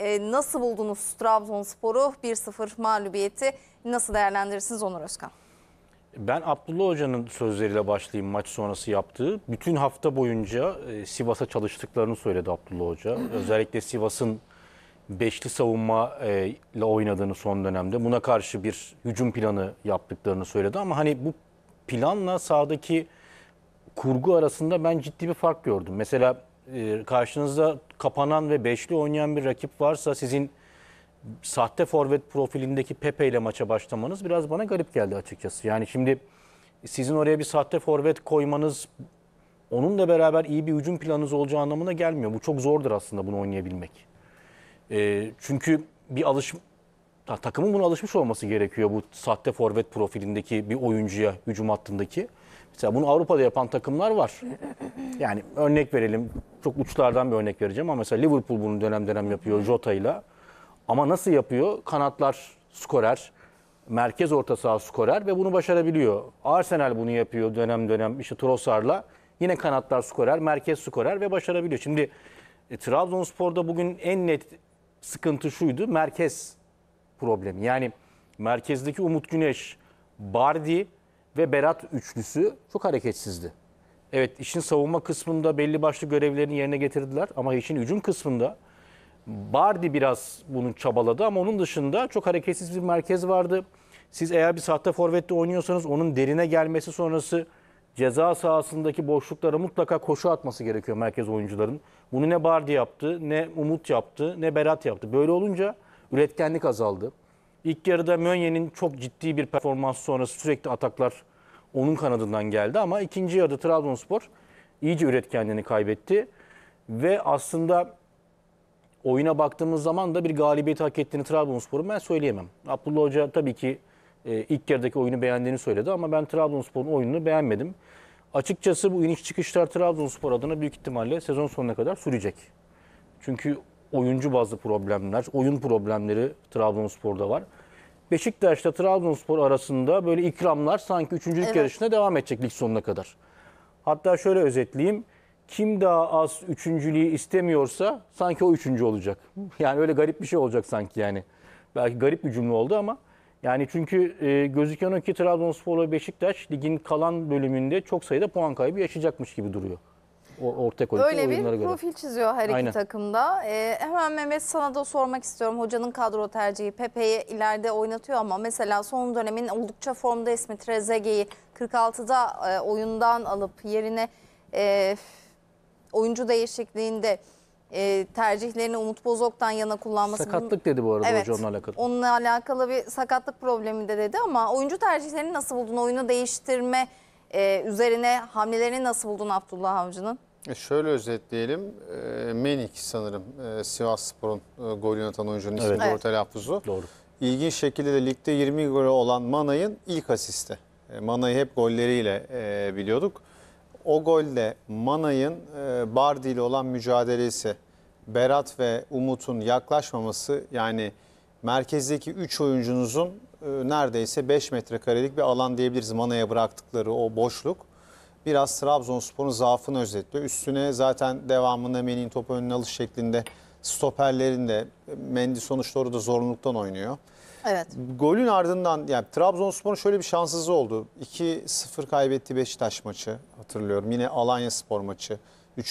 E, nasıl buldunuz Trabzonspor'u 1-0 mağlubiyeti nasıl değerlendirirsiniz Onur Özkan? Ben Abdullah Hoca'nın sözleriyle başlayayım maç sonrası yaptığı. Bütün hafta boyunca e, Sivas'a çalıştıklarını söyledi Abdullah Hoca. Özellikle Sivas'ın beşli savunma e, ile oynadığını son dönemde buna karşı bir hücum planı yaptıklarını söyledi ama hani bu planla sağdaki kurgu arasında ben ciddi bir fark gördüm. Mesela karşınızda kapanan ve beşli oynayan bir rakip varsa sizin sahte forvet profilindeki Pepe ile maça başlamanız biraz bana garip geldi açıkçası. Yani şimdi sizin oraya bir sahte forvet koymanız onunla beraber iyi bir hücum planınız olacağı anlamına gelmiyor. Bu çok zordur aslında bunu oynayabilmek. E, çünkü bir alış takımın buna alışmış olması gerekiyor bu sahte forvet profilindeki bir oyuncuya hücum hattındaki. Mesela bunu Avrupa'da yapan takımlar var. Yani örnek verelim. Çok uçlardan bir örnek vereceğim ama mesela Liverpool bunu dönem dönem yapıyor Jota ile. Ama nasıl yapıyor? Kanatlar skorer, merkez orta saha skorer ve bunu başarabiliyor. Arsenal bunu yapıyor dönem dönem işte Trossard'la. Yine kanatlar skorer, merkez skorer ve başarabiliyor. Şimdi e, Trabzonspor'da bugün en net sıkıntı şuydu. Merkez problemi. Yani merkezdeki Umut Güneş, Bardi ve Berat üçlüsü çok hareketsizdi. Evet işin savunma kısmında belli başlı görevlerini yerine getirdiler ama işin hücum kısmında Bardi biraz bunun çabaladı ama onun dışında çok hareketsiz bir merkez vardı. Siz eğer bir sahte forvette oynuyorsanız onun derine gelmesi sonrası ceza sahasındaki boşluklara mutlaka koşu atması gerekiyor merkez oyuncuların. Bunu ne Bardi yaptı, ne Umut yaptı, ne Berat yaptı. Böyle olunca üretkenlik azaldı. İlk yarıda Mönye'nin çok ciddi bir performans sonrası sürekli ataklar onun kanadından geldi ama ikinci yarıda Trabzonspor iyice üretkenliğini kaybetti. Ve aslında oyuna baktığımız zaman da bir galibiyeti hak ettiğini Trabzonspor'un ben söyleyemem. Abdullah Hoca tabii ki e, ilk yarıdaki oyunu beğendiğini söyledi ama ben Trabzonspor'un oyununu beğenmedim. Açıkçası bu iniş çıkışlar Trabzonspor adına büyük ihtimalle sezon sonuna kadar sürecek. Çünkü oyuncu bazlı problemler, oyun problemleri Trabzonspor'da var. Beşiktaş'ta Trabzonspor arasında böyle ikramlar sanki üçüncülük evet. yarışına devam edecek lig sonuna kadar. Hatta şöyle özetleyeyim. Kim daha az üçüncülüğü istemiyorsa sanki o üçüncü olacak. Yani öyle garip bir şey olacak sanki yani. Belki garip bir cümle oldu ama yani çünkü e, gözüken o ki Trabzonspor ve Beşiktaş ligin kalan bölümünde çok sayıda puan kaybı yaşayacakmış gibi duruyor ortaya koydukları Öyle bir profil çiziyor her iki takımda. Ee, hemen Mehmet sana da sormak istiyorum. Hocanın kadro tercihi Pepe'yi ileride oynatıyor ama mesela son dönemin oldukça formda ismi Trezeguet'i 46'da e, oyundan alıp yerine e, oyuncu değişikliğinde e, tercihlerini Umut Bozok'tan yana kullanması. Sakatlık dedi bu arada evet, hoca onunla alakalı. Onunla alakalı bir sakatlık problemi de dedi ama oyuncu tercihlerini nasıl buldun? Oyunu değiştirme e, üzerine hamlelerini nasıl buldun Abdullah Avcı'nın? E, şöyle özetleyelim. E, Menik sanırım e, Sivas Spor'un e, golünü oyuncunun ismi Evet. doğru Evet. Doğru. İlginç şekilde de ligde 20 golü olan Manay'ın ilk asisti. E, Manay'ı hep golleriyle e, biliyorduk. O golde Manay'ın e, Bardi ile olan mücadelesi, Berat ve Umut'un yaklaşmaması yani merkezdeki 3 oyuncunuzun neredeyse 5 metrekarelik bir alan diyebiliriz Manay'a bıraktıkları o boşluk biraz Trabzonspor'un zaafını özetliyor. Üstüne zaten devamında Melih'in topu önüne alış şeklinde stoperlerin de Mendy sonuçları da zorunluluktan oynuyor. Evet. Golün ardından yani Trabzonspor'un şöyle bir şanssızlığı oldu. 2-0 kaybetti Beşiktaş maçı hatırlıyorum. Yine Alanya Spor maçı 3-1,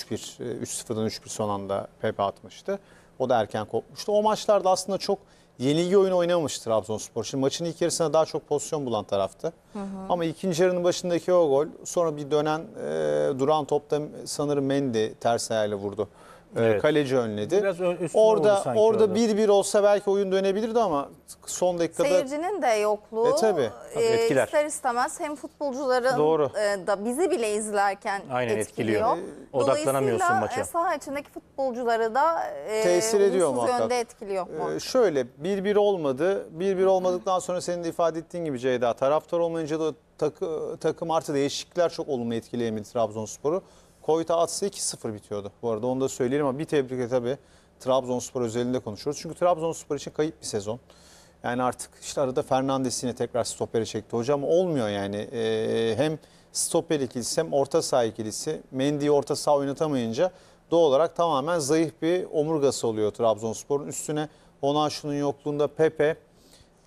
3-0'dan 3-1 son anda Pepe atmıştı. O da erken kopmuştu. O maçlarda aslında çok yenilgi oyunu oynamamış Trabzonspor. Şimdi maçın ilk yarısında daha çok pozisyon bulan taraftı. Hı hı. Ama ikinci yarının başındaki o gol sonra bir dönen e, duran topta sanırım Mendy ters ayağıyla vurdu. Ee, evet. Kaleci önledi. Biraz orada orada, orada 1-1 olsa belki oyun dönebilirdi ama son dakikada seyircinin de yokluğu E, tabii. Tabii, e, etkiler. ister istemez hem futbolcuların Doğru. e, da bizi bile izlerken Aynen, etkiliyor. etkiliyor. Odaklanamıyorsun Dolayısıyla, maça. e, saha içindeki futbolcuları da e, Tesir ediyor olumsuz yönde etkiliyor. muhakkak. E, şöyle 1-1 olmadı. 1-1 olmadıktan sonra senin de ifade ettiğin gibi Ceyda taraftar olmayınca da takı, takım artı değişiklikler çok olumlu etkileyemedi Trabzonspor'u. Koyta atsa 2-0 bitiyordu. Bu arada onu da söyleyelim ama bir tebrik tabii Trabzonspor özelinde konuşuyoruz. Çünkü Trabzonspor için kayıp bir sezon. Yani artık işte arada Fernandes yine tekrar stopere çekti hocam. Olmuyor yani. Ee, hem stoper ikilisi hem orta saha ikilisi. Mendy'yi orta saha oynatamayınca doğal olarak tamamen zayıf bir omurgası oluyor Trabzonspor'un. Üstüne Onaşu'nun yokluğunda Pepe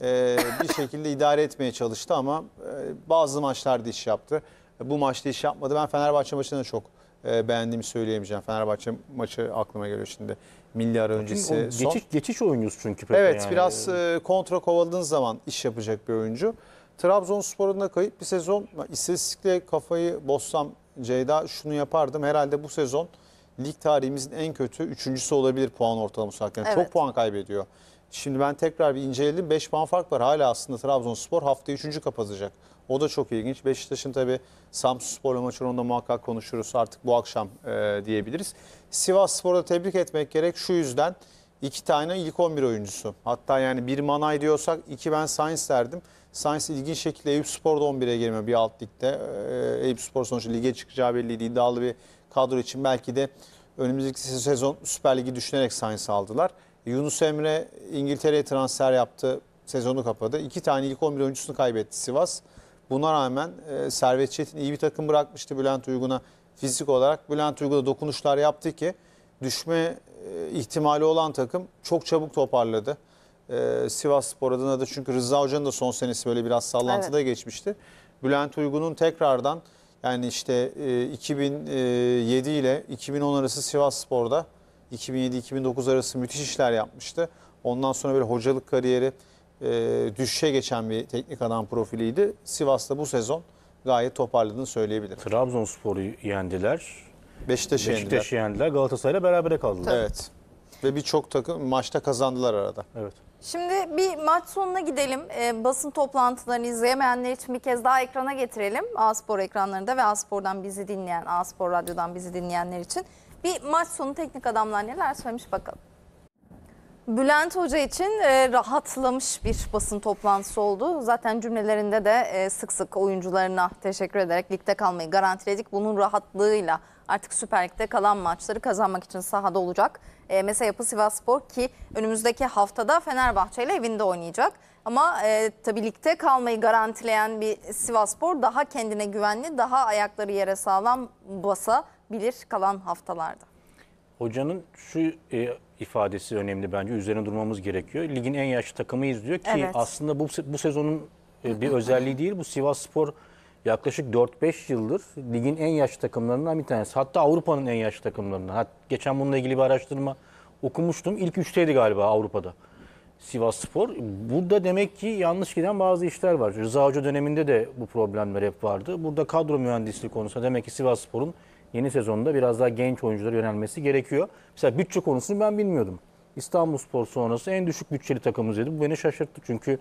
e, bir şekilde idare etmeye çalıştı ama e, bazı maçlarda iş yaptı. Bu maçta iş yapmadı. Ben Fenerbahçe maçında çok e, beğendiğimi söyleyemeyeceğim. Fenerbahçe maçı aklıma geliyor şimdi. Milyar öncesi. O geçiş, son... geçiş oyuncusu çünkü. Pepe evet yani. biraz e, kontra kovaladığın zaman iş yapacak bir oyuncu. Trabzonspor'un da kayıp bir sezon. İstatistikle kafayı bozsam Ceyda şunu yapardım. Herhalde bu sezon lig tarihimizin en kötü üçüncüsü olabilir puan ortalaması hakkında. Evet. Çok puan kaybediyor. Şimdi ben tekrar bir inceledim. 5 puan fark var. Hala aslında Trabzonspor haftayı 3. kapatacak. O da çok ilginç. Beşiktaş'ın tabii Samsunspor'la maçı onda muhakkak konuşuruz artık bu akşam e, diyebiliriz. Sivas Spor'a tebrik etmek gerek şu yüzden iki tane ilk 11 oyuncusu. Hatta yani bir Manay diyorsak iki ben Sainz derdim. Sainz ilginç şekilde Eyüp Spor'da 11'e girmiyor bir alt ligde. E, Eyüp Spor sonuçta lige çıkacağı belliydi. iddialı bir kadro için belki de önümüzdeki sezon Süper Ligi düşünerek Sainz'i aldılar. Yunus Emre İngiltere'ye transfer yaptı. Sezonu kapadı. İki tane ilk 11 oyuncusunu kaybetti Sivas. Buna rağmen e, Servet Çetin iyi bir takım bırakmıştı Bülent Uygun'a fizik olarak. Bülent Uygun'a dokunuşlar yaptı ki düşme e, ihtimali olan takım çok çabuk toparladı. E, Sivas Spor adına da çünkü Rıza Hoca'nın da son senesi böyle biraz sallantıda evet. geçmişti. Bülent Uygun'un tekrardan yani işte 2007 e, e, ile 2010 arası Sivas Spor'da 2007-2009 arası müthiş işler yapmıştı. Ondan sonra böyle hocalık kariyeri e, düşüşe geçen bir teknik adam profiliydi. Sivas'ta bu sezon gayet toparladığını söyleyebilirim. Trabzonspor'u yendiler. Beşiktaş'ı yendiler. Beşiktaş'ı yendiler. Galatasaray'la berabere kaldılar. Evet. Ve birçok takım maçta kazandılar arada. Evet. Şimdi bir maç sonuna gidelim. E, basın toplantılarını izleyemeyenler için bir kez daha ekrana getirelim. Aspor ekranlarında ve Aspor'dan bizi dinleyen, Aspor Radyo'dan bizi dinleyenler için. Bir maç sonu teknik adamlar neler söylemiş bakalım. Bülent Hoca için e, rahatlamış bir basın toplantısı oldu. Zaten cümlelerinde de e, sık sık oyuncularına teşekkür ederek ligde kalmayı garantiledik. Bunun rahatlığıyla artık Süper Lig'de kalan maçları kazanmak için sahada olacak. E, mesela yapı Sivas Spor ki önümüzdeki haftada Fenerbahçe ile evinde oynayacak. Ama e, tabii ligde kalmayı garantileyen bir Sivas Spor daha kendine güvenli, daha ayakları yere sağlam basabilir kalan haftalarda. Hocanın şu... E ifadesi önemli bence. Üzerine durmamız gerekiyor. Ligin en yaşlı takımıyız diyor ki evet. aslında bu bu sezonun e, bir özelliği değil. Bu Sivas Spor yaklaşık 4-5 yıldır ligin en yaşlı takımlarından bir tanesi. Hatta Avrupa'nın en yaşlı takımlarından. Hatta geçen bununla ilgili bir araştırma okumuştum. İlk üçteydi galiba Avrupa'da. Sivas Spor. Burada demek ki yanlış giden bazı işler var. Rıza Hoca döneminde de bu problemler hep vardı. Burada kadro mühendisliği konusunda demek ki Sivas Spor'un yeni sezonda biraz daha genç oyunculara yönelmesi gerekiyor. Mesela bütçe konusunu ben bilmiyordum. İstanbul Spor sonrası en düşük bütçeli takımımız dedi. Bu beni şaşırttı çünkü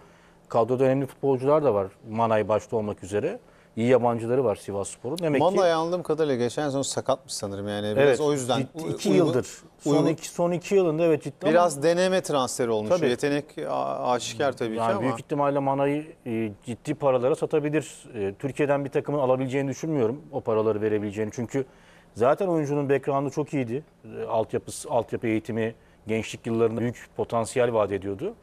kadroda önemli futbolcular da var. Manay başta olmak üzere. İyi yabancıları var Sivas Spor'un. Manay Manda ki anladığım kadarıyla geçen sezon sakatmış sanırım yani. Biraz evet, o yüzden. iki uygun, yıldır. Uygun. Son, iki, son iki yılında evet ciddi Biraz ama, deneme transferi olmuş. Tabii. Yetenek aşikar tabii yani ki ama. Büyük ihtimalle Manay'ı e, ciddi paralara satabilir. E, Türkiye'den bir takımın alabileceğini düşünmüyorum. O paraları verebileceğini. Çünkü Zaten oyuncunun background'u çok iyiydi. Ee, altyapısı, altyapı eğitimi, gençlik yıllarında büyük potansiyel vaat ediyordu.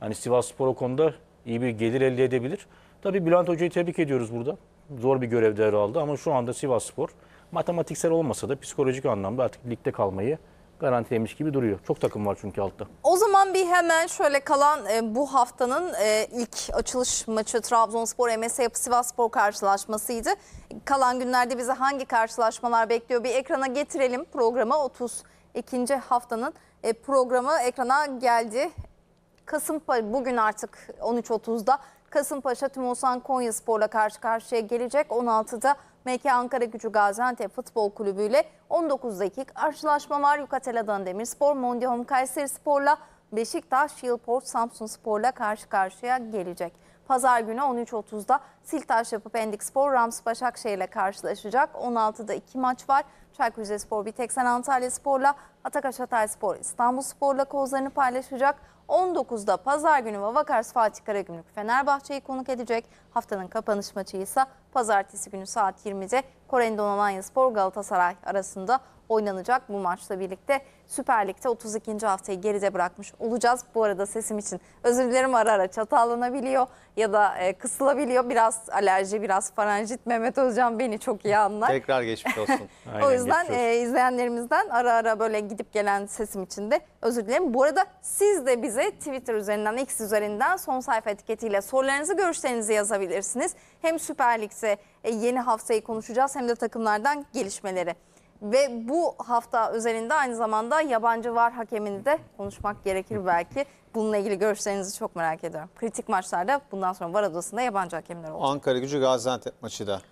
Hani Sivas Spor o konuda iyi bir gelir elde edebilir. Tabii Bülent Hoca'yı tebrik ediyoruz burada. Zor bir görev aldı ama şu anda Sivas Spor matematiksel olmasa da psikolojik anlamda artık ligde kalmayı garantilemiş gibi duruyor. Çok takım var çünkü altta. O zaman bir hemen şöyle kalan e, bu haftanın e, ilk açılış maçı Trabzonspor MS Yapı Sivaspor karşılaşmasıydı. Kalan günlerde bize hangi karşılaşmalar bekliyor bir ekrana getirelim programa 32. haftanın e, programı ekrana geldi. Kasım bugün artık 13.30'da Kasımpaşa Tümosan Konya Spor'la karşı karşıya gelecek. 16'da MK Ankara Gücü Gaziantep Futbol Kulübü ile 19'daki karşılaşma var. Yukatela'dan Demirspor, Mondihom Kayseri Spor'la Beşiktaş, Yılport, Samsun Spor'la karşı karşıya gelecek. Pazar günü 13.30'da Siltaş yapı Pendik Spor Rams Başakşehir ile karşılaşacak. 16'da iki maç var. Çaykur Spor Biteksen Antalya Spor'la, Atakaş Hatay Spor İstanbul Spor'la kozlarını paylaşacak. 19'da pazar günü Vavakars Fatih Karagümrük Fenerbahçe'yi konuk edecek. Haftanın kapanış maçı ise pazartesi günü saat 20'de Korendon Alanya Spor Galatasaray arasında oynanacak bu maçla birlikte. Süper Lig'de 32. haftayı geride bırakmış olacağız. Bu arada sesim için özür dilerim ara ara çatallanabiliyor ya da e, kısılabiliyor. Biraz alerji, biraz faranjit. Mehmet Özcan beni çok iyi anlar. Tekrar geçmiş olsun. Aynen, o yüzden e, izleyenlerimizden ara ara böyle gidip gelen sesim için de özür dilerim. Bu arada siz de bize Twitter üzerinden, X üzerinden son sayfa etiketiyle sorularınızı, görüşlerinizi yazabilirsiniz. Hem Süper Lig'de e, yeni haftayı konuşacağız hem de takımlardan gelişmeleri. Ve bu hafta özelinde aynı zamanda yabancı var hakemini de konuşmak gerekir belki. Bununla ilgili görüşlerinizi çok merak ediyorum. Kritik maçlarda bundan sonra var odasında yabancı hakemler olacak. Ankara gücü Gaziantep maçı da.